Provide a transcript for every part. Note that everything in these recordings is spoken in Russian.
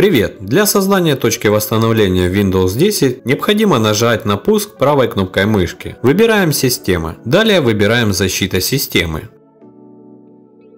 Привет! Для создания точки восстановления в Windows 10 необходимо нажать на пуск правой кнопкой мышки. Выбираем «Система». Далее выбираем «Защита системы».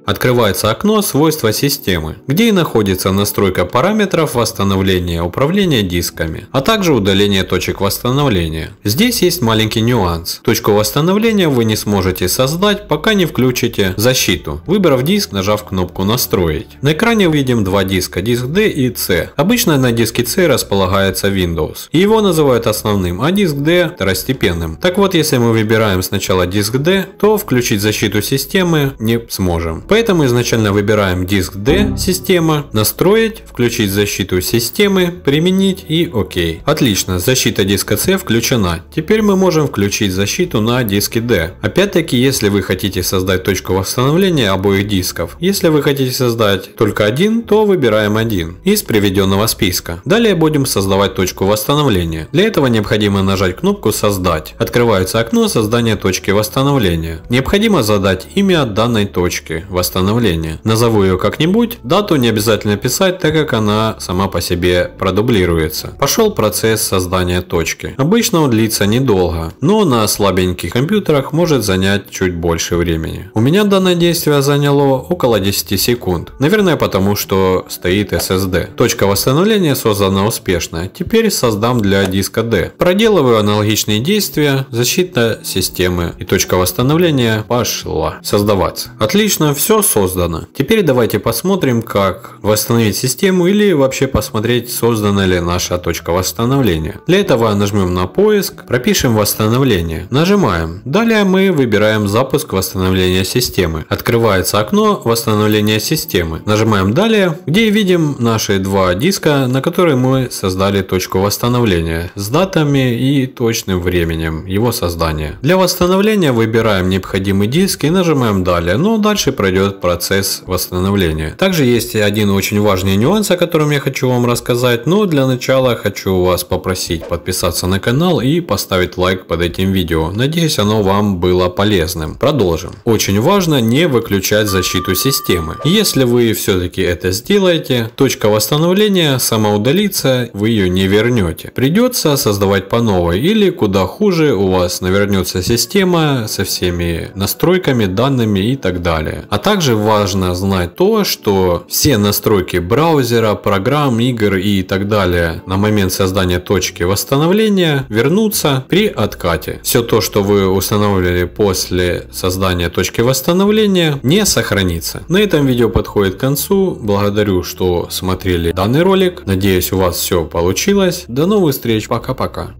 Открывается окно «Свойства системы», где и находится настройка параметров восстановления управления дисками, а также удаление точек восстановления. Здесь есть маленький нюанс. Точку восстановления вы не сможете создать, пока не включите защиту, выбрав диск, нажав кнопку «Настроить». На экране видим два диска, диск D и C. Обычно на диске C располагается Windows, и его называют основным, а диск D – второстепенным. Так вот, если мы выбираем сначала диск D, то включить защиту системы не сможем Поэтому изначально выбираем диск D «Система», «Настроить», «Включить защиту системы», «Применить» и «Ок». Отлично, защита диска C включена. Теперь мы можем включить защиту на диске D. Опять-таки, если вы хотите создать точку восстановления обоих дисков, если вы хотите создать только один, то выбираем один из приведенного списка. Далее будем создавать точку восстановления. Для этого необходимо нажать кнопку «Создать». Открывается окно создания точки восстановления. Необходимо задать имя данной точки – восстановления. Назову ее как-нибудь, дату не обязательно писать, так как она сама по себе продублируется. Пошел процесс создания точки. Обычно он длится недолго, но на слабеньких компьютерах может занять чуть больше времени. У меня данное действие заняло около 10 секунд. Наверное, потому что стоит SSD. Точка восстановления создана успешно. Теперь создам для диска D. Проделываю аналогичные действия, защита системы и точка восстановления пошла создаваться. Отлично, все все создано. Теперь давайте посмотрим, как восстановить систему или вообще посмотреть, создана ли наша точка восстановления. Для этого нажмем на поиск, пропишем восстановление, нажимаем. Далее мы выбираем запуск восстановления системы. Открывается окно восстановления системы. Нажимаем далее, где видим наши два диска, на которые мы создали точку восстановления с датами и точным временем его создания. Для восстановления выбираем необходимый диск и нажимаем далее, но дальше пройдет идет процесс восстановления. Также есть один очень важный нюанс, о котором я хочу вам рассказать, но для начала хочу вас попросить подписаться на канал и поставить лайк под этим видео. Надеюсь, оно вам было полезным. Продолжим. Очень важно не выключать защиту системы. Если вы все-таки это сделаете, точка восстановления сама удалится, вы ее не вернете. Придется создавать по новой или куда хуже у вас навернется система со всеми настройками, данными и так далее. А также также важно знать то, что все настройки браузера, программ, игр и так далее на момент создания точки восстановления вернутся при откате. Все то, что вы устанавливали после создания точки восстановления не сохранится. На этом видео подходит к концу. Благодарю, что смотрели данный ролик. Надеюсь у вас все получилось. До новых встреч. Пока-пока.